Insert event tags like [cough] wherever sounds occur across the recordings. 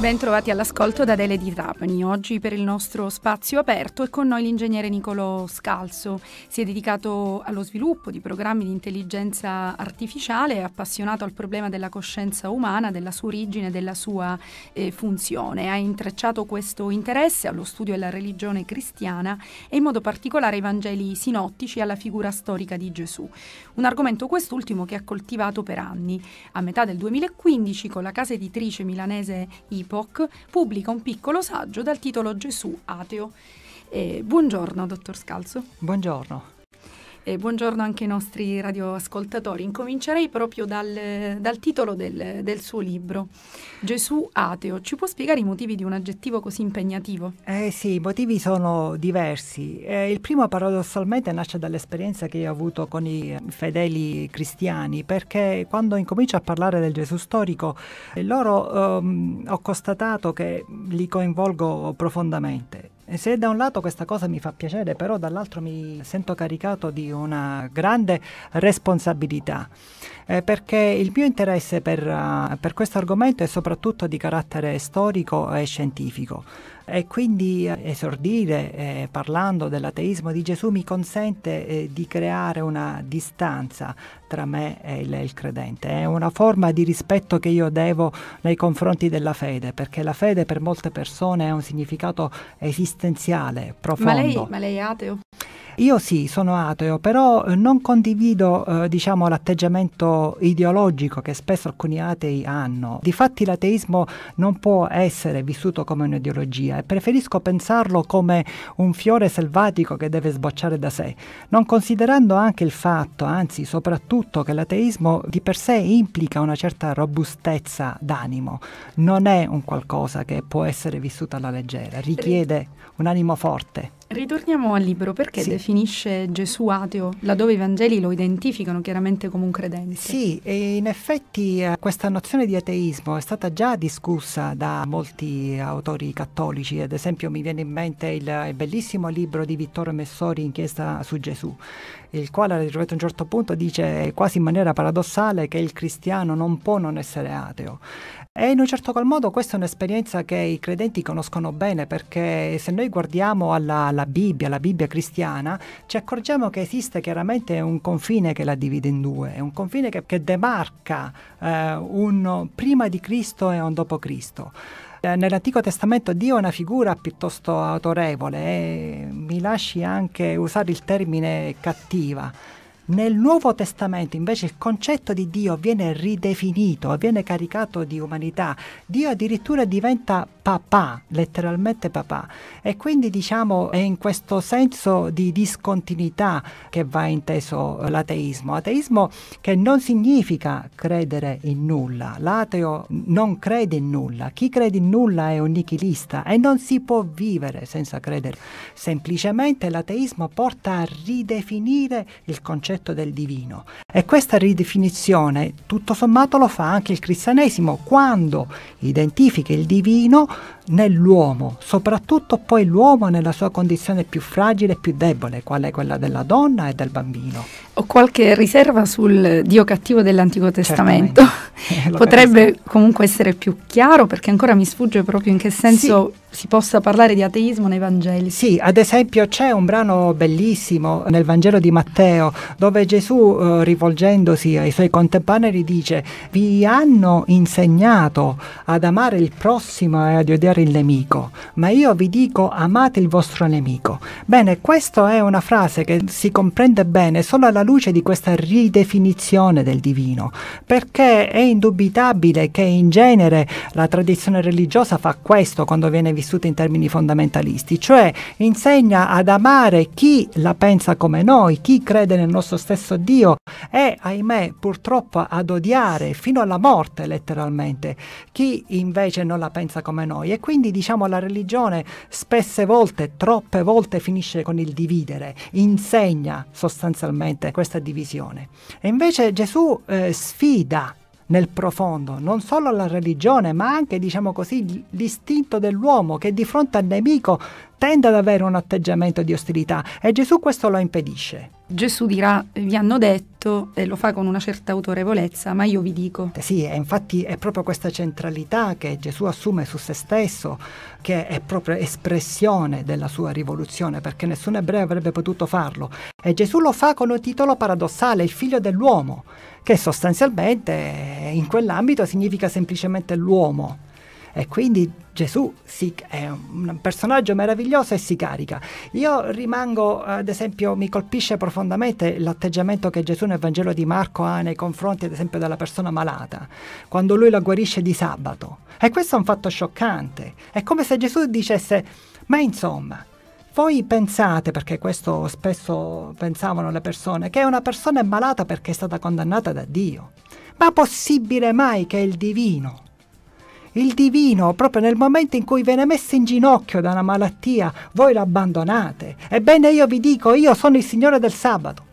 Ben trovati all'ascolto da Dele di Trapani. Oggi per il nostro spazio aperto è con noi l'ingegnere Nicolo Scalzo. Si è dedicato allo sviluppo di programmi di intelligenza artificiale e appassionato al problema della coscienza umana, della sua origine e della sua eh, funzione. Ha intrecciato questo interesse allo studio della religione cristiana e in modo particolare ai Vangeli sinottici e alla figura storica di Gesù. Un argomento quest'ultimo che ha coltivato per anni. A metà del 2015 con la casa editrice milanese IP Epoch pubblica un piccolo saggio dal titolo Gesù ateo. E eh, buongiorno, dottor Scalzo. Buongiorno eh, buongiorno anche ai nostri radioascoltatori. Incomincerei proprio dal, dal titolo del, del, suo libro, Gesù ateo. Ci può spiegare i motivi di un aggettivo così impegnativo? Eh sì, i motivi sono diversi. Eh, il primo paradossalmente nasce dall'esperienza che ho avuto con i fedeli cristiani, perché quando incomincio a parlare del Gesù storico, loro ehm, ho constatato che li coinvolgo profondamente. E se da un lato questa cosa mi fa piacere, però dall'altro mi sento caricato di una grande responsabilità, eh, perché il mio interesse per, uh, per questo argomento è soprattutto di carattere storico e scientifico. E quindi eh, esordire eh, parlando dell'ateismo di Gesù mi consente eh, di creare una distanza tra me e il, il, credente. È una forma di rispetto che io devo nei confronti della fede, perché la fede per molte persone ha un significato esistenziale, profondo. Ma lei, ma lei è ateo? Io sì, sono ateo, però eh, non condivido eh, diciamo, l'atteggiamento ideologico che spesso alcuni atei hanno. Difatti l'ateismo non può essere vissuto come un'ideologia e preferisco pensarlo come un fiore selvatico che deve sbocciare da sé, non considerando anche il fatto, anzi soprattutto che l'ateismo di per sé implica una certa robustezza d'animo, non è un qualcosa che può essere vissuto alla leggera, richiede un animo forte. Ritorniamo al libro, perché sì. definisce Gesù ateo, laddove i Vangeli lo identificano chiaramente come un credente? Sì, e in effetti eh, questa nozione di ateismo è stata già discussa da molti autori cattolici, ad esempio mi viene in mente il, il bellissimo libro di Vittorio Messori, Inchiesta su Gesù, il quale a un certo punto dice quasi in maniera paradossale che il cristiano non può non essere ateo. E in un certo qual modo questa è un'esperienza che i credenti conoscono bene perché se noi guardiamo alla, alla Bibbia, la Bibbia cristiana, ci accorgiamo che esiste chiaramente un confine che la divide in due, un confine che, che demarca eh, un prima di Cristo e un dopo Cristo. Eh, Nell'Antico Testamento Dio è una figura piuttosto autorevole e eh, mi lasci anche usare il termine cattiva nel Nuovo Testamento invece il concetto di Dio viene ridefinito, viene caricato di umanità. Dio addirittura diventa papà, letteralmente papà. E quindi diciamo è in questo senso di discontinuità che va inteso l'ateismo. Ateismo che non significa credere in nulla. L'ateo non crede in nulla. Chi crede in nulla è un nichilista e non si può vivere senza credere. Semplicemente l'ateismo porta a ridefinire il concetto concetto del divino. E questa ridefinizione, tutto sommato, lo fa anche il cristianesimo quando identifica il divino nell'uomo, soprattutto poi l'uomo nella sua condizione più fragile e più debole, qual è quella della donna e del bambino. Ho qualche riserva sul Dio cattivo dell'Antico Testamento. [laughs] [laughs] Potrebbe penso. comunque essere più chiaro perché ancora mi sfugge proprio in che senso sì. si possa parlare di ateismo nei Vangeli. Sì, ad esempio c'è un brano bellissimo nel Vangelo di Matteo dove Gesù eh, rivolgendosi ai suoi contemporanei dice vi hanno insegnato ad amare il prossimo e ad odiare amare il nemico, ma io vi dico amate il vostro nemico. Bene, questa è una frase che si comprende bene solo alla luce di questa ridefinizione del divino, perché è indubitabile che in genere la tradizione religiosa fa questo quando viene vissuta in termini fondamentalisti, cioè insegna ad amare chi la pensa come noi, chi crede nel nostro stesso Dio e, ahimè, purtroppo ad odiare fino alla morte letteralmente chi invece non la pensa come noi. E e quindi diciamo la religione spesse volte, troppe volte finisce con il dividere, insegna sostanzialmente questa divisione. E invece Gesù eh, sfida nel profondo, non solo la religione, ma anche, diciamo così, l'istinto dell'uomo che di fronte al nemico tende ad avere un atteggiamento di ostilità e Gesù questo lo impedisce. Gesù dirà, vi hanno detto, e lo fa con una certa autorevolezza, ma io vi dico. Eh sì, e infatti è proprio questa centralità che Gesù assume su se stesso, che è proprio espressione della sua rivoluzione, perché nessun ebreo avrebbe potuto farlo. E Gesù lo fa con un titolo paradossale, il figlio dell'uomo, che sostanzialmente in quell'ambito significa semplicemente l'uomo e quindi Gesù si, è un personaggio meraviglioso e si carica. Io rimango, ad esempio, mi colpisce profondamente l'atteggiamento che Gesù nel Vangelo di Marco ha nei confronti, ad esempio, della persona malata, quando lui la guarisce di sabato. E questo è un fatto scioccante. È come se Gesù dicesse, ma insomma, voi pensate, perché questo spesso pensavano le persone, che una persona è malata perché è stata condannata da Dio. Ma possibile mai che il divino il divino, proprio nel momento in cui viene messo in ginocchio da una malattia, voi lo abbandonate. Ebbene io vi dico, io sono il Signore del sabato.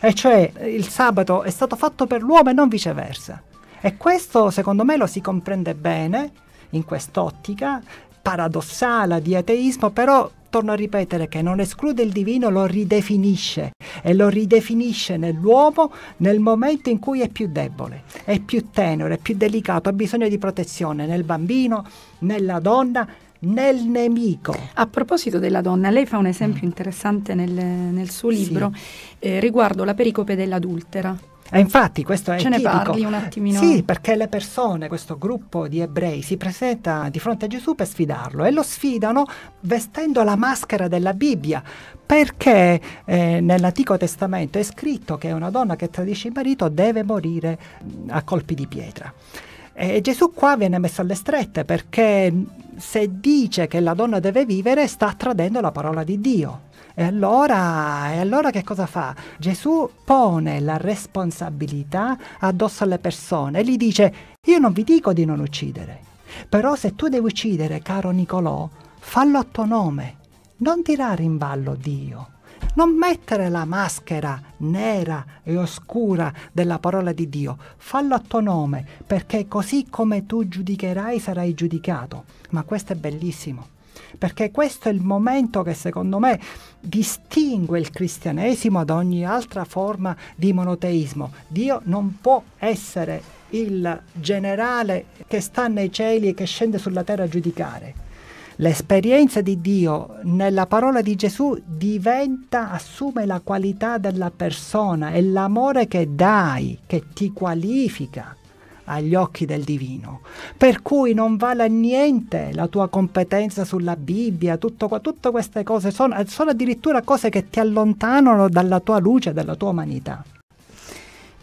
E cioè il sabato è stato fatto per l'uomo e non viceversa. E questo secondo me lo si comprende bene in quest'ottica paradossale di ateismo, però torno a ripetere che non esclude il divino, lo ridefinisce e lo ridefinisce nell'uomo nel momento in cui è più debole, è più tenero, è più delicato, ha bisogno di protezione nel bambino, nella donna, nel nemico. A proposito della donna, lei fa un esempio mm. interessante nel, nel suo libro sì. eh, riguardo la pericope dell'adultera. E eh, infatti questo è Ce tipico. ne parli un attimino? Sì, perché le persone, questo gruppo di ebrei si presenta di fronte a Gesù per sfidarlo e lo sfidano vestendo la maschera della Bibbia, perché eh, nell'Antico Testamento è scritto che una donna che tradisce il marito deve morire a colpi di pietra. E Gesù qua viene messo alle strette perché se dice che la donna deve vivere sta tradendo la parola di Dio. E allora, e allora che cosa fa? Gesù pone la responsabilità addosso alle persone e gli dice, io non vi dico di non uccidere, però se tu devi uccidere, caro Nicolò, fallo a tuo nome, non tirare in ballo Dio. Non mettere la maschera nera e oscura della parola di Dio, fallo a tuo nome, perché così come tu giudicherai sarai giudicato. Ma questo è bellissimo, perché questo è il momento che secondo me distingue il cristianesimo da ogni altra forma di monoteismo. Dio non può essere il generale che sta nei cieli e che scende sulla terra a giudicare. L'esperienza di Dio nella parola di Gesù diventa, assume la qualità della persona, è l'amore che dai, che ti qualifica agli occhi del divino. Per cui non vale a niente la tua competenza sulla Bibbia, tutto, tutte queste cose sono, sono addirittura cose che ti allontanano dalla tua luce, dalla tua umanità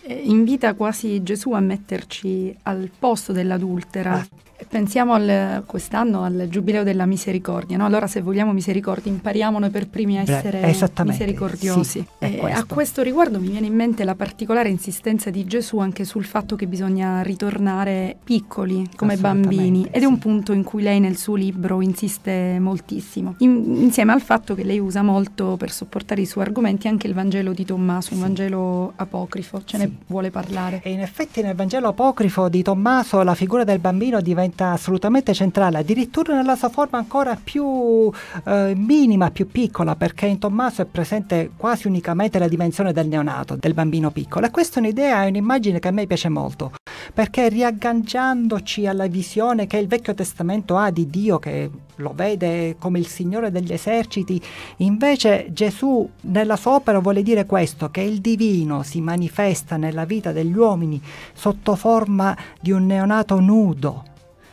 eh, invita quasi Gesù a metterci al posto dell'adultera. Ah pensiamo al, quest'anno al Giubileo della Misericordia, no? allora se vogliamo misericordia impariamo noi per primi a essere misericordiosi. Sì, eh, questo. a questo riguardo mi viene in mente la particolare insistenza di Gesù anche sul fatto che bisogna ritornare piccoli come bambini ed è un punto in cui lei nel suo libro insiste moltissimo, in, insieme al fatto che lei usa molto per sopportare i suoi argomenti anche il Vangelo di Tommaso, un sì. Vangelo apocrifo, ce sì. ne vuole parlare. E in effetti nel Vangelo apocrifo di Tommaso la figura del bambino diventa diventa assolutamente centrale, addirittura nella sua forma ancora più eh, minima, più piccola, perché in Tommaso è presente quasi unicamente la dimensione del neonato, del bambino piccolo. E questa è un'idea, è un'immagine che a me piace molto, perché riagganciandoci alla visione che il Vecchio Testamento ha di Dio, che lo vede come il Signore degli eserciti, invece Gesù nella sua opera vuole dire questo, che il divino si manifesta nella vita degli uomini sotto forma di un neonato nudo,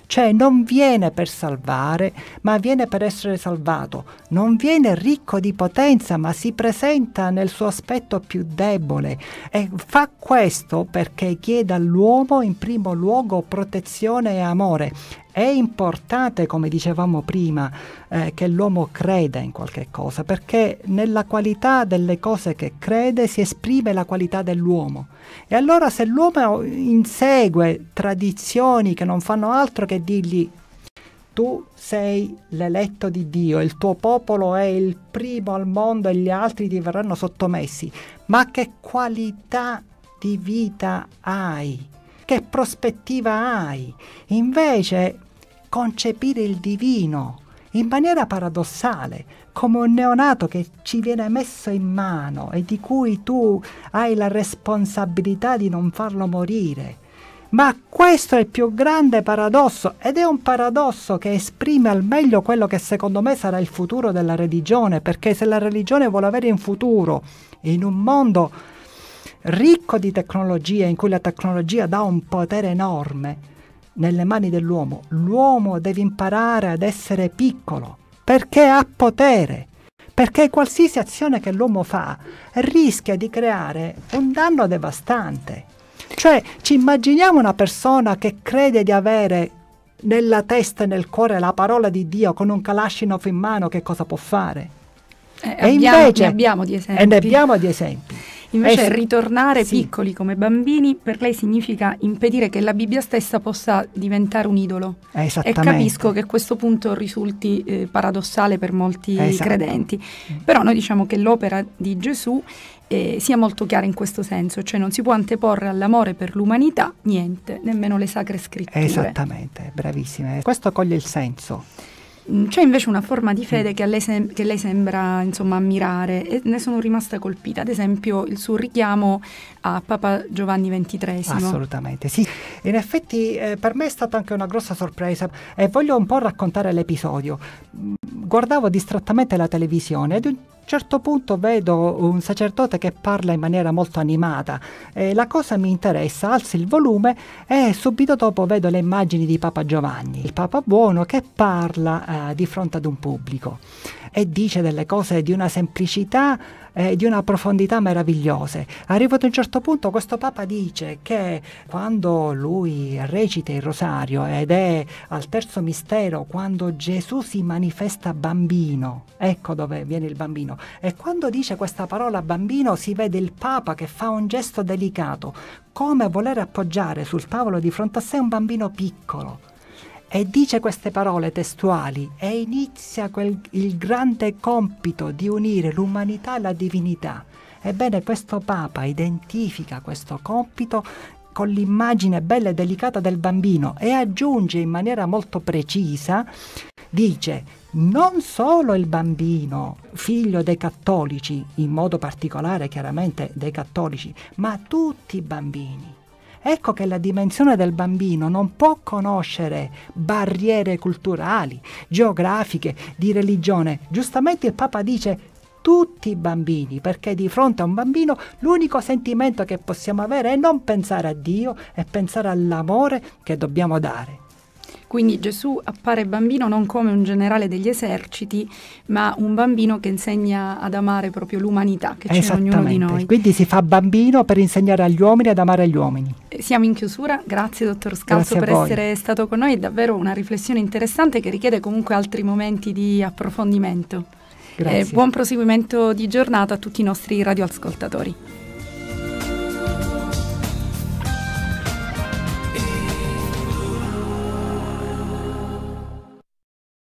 cioè non viene per salvare, ma viene per essere salvato, non viene ricco di potenza, ma si presenta nel suo aspetto più debole e fa questo perché chiede all'uomo in primo luogo protezione e amore è importante, come dicevamo prima, eh, che l'uomo creda in qualche cosa, perché nella qualità delle cose che crede si esprime la qualità dell'uomo. E allora se l'uomo insegue tradizioni che non fanno altro che dirgli tu sei l'eletto di Dio, il tuo popolo è il primo al mondo e gli altri ti verranno sottomessi, ma che qualità di vita hai? Che prospettiva hai? Invece concepire il divino in maniera paradossale, come un neonato che ci viene messo in mano e di cui tu hai la responsabilità di non farlo morire. Ma questo è il più grande paradosso ed è un paradosso che esprime al meglio quello che secondo me sarà il futuro della religione, perché se la religione vuole avere un futuro in un mondo ricco di tecnologie, in cui la tecnologia dà un potere enorme nelle mani dell'uomo. L'uomo deve imparare ad essere piccolo perché ha potere, perché qualsiasi azione che l'uomo fa rischia di creare un danno devastante. Cioè, ci immaginiamo una persona che crede di avere nella testa e nel cuore la parola di Dio con un Kalashnikov in mano, che cosa può fare? Eh, e abbiamo, invece, ne abbiamo di esempi. E ne abbiamo di esempi. Invece eh, ritornare sì. piccoli come bambini per lei significa impedire che la Bibbia stessa possa diventare un idolo. Eh, esattamente. e capisco che questo punto risulti eh, paradossale per molti eh, esatto. credenti, mm. però noi diciamo che l'opera di Gesù eh, sia molto chiara in questo senso, cioè non si può anteporre all'amore per l'umanità niente, nemmeno le sacre scritture. Esattamente, bravissime. Questo coglie il senso Mm, c'è invece una forma di fede mm. che, lei, sem che lei, sembra insomma, ammirare e ne sono rimasta colpita, ad esempio il suo richiamo a Papa Giovanni XXIII. Assolutamente, sì. In effetti eh, per me è stata anche una grossa sorpresa e voglio un po' raccontare l'episodio. Mm, guardavo distrattamente la televisione ed certo punto vedo un sacerdote che parla in maniera molto animata. Eh, la cosa mi interessa, alzo il volume e subito dopo vedo le immagini di Papa Giovanni, il Papa buono che parla eh, di fronte ad un pubblico e dice delle cose di una semplicità eh, di una profondità meravigliosa. Arrivato a un certo punto questo Papa dice che quando lui recita il rosario ed è al terzo mistero, quando Gesù si manifesta bambino, ecco dove viene il bambino, e quando dice questa parola bambino si vede il Papa che fa un gesto delicato, come voler appoggiare sul tavolo di fronte a sé un bambino piccolo e dice queste parole testuali e inizia quel, il grande compito di unire l'umanità alla divinità. Ebbene, questo Papa identifica questo compito con l'immagine bella e delicata del bambino e aggiunge in maniera molto precisa, dice, non solo il bambino, figlio dei cattolici, in modo particolare chiaramente dei cattolici, ma tutti i bambini Ecco che la dimensione del bambino non può conoscere barriere culturali, geografiche, di religione. Giustamente il Papa dice tutti i bambini, perché di fronte a un bambino l'unico sentimento che possiamo avere è non pensare a Dio è pensare all'amore che dobbiamo dare. Quindi Gesù appare bambino non come un generale degli eserciti, ma un bambino che insegna ad amare proprio l'umanità che c'è in ognuno di noi. Quindi si fa bambino per insegnare agli uomini ad amare gli uomini siamo in chiusura. Grazie, dottor Scalzo, Grazie per essere stato con noi. È davvero una riflessione interessante che richiede comunque altri momenti di approfondimento. Grazie. Eh, buon proseguimento di giornata a tutti i nostri radioascoltatori.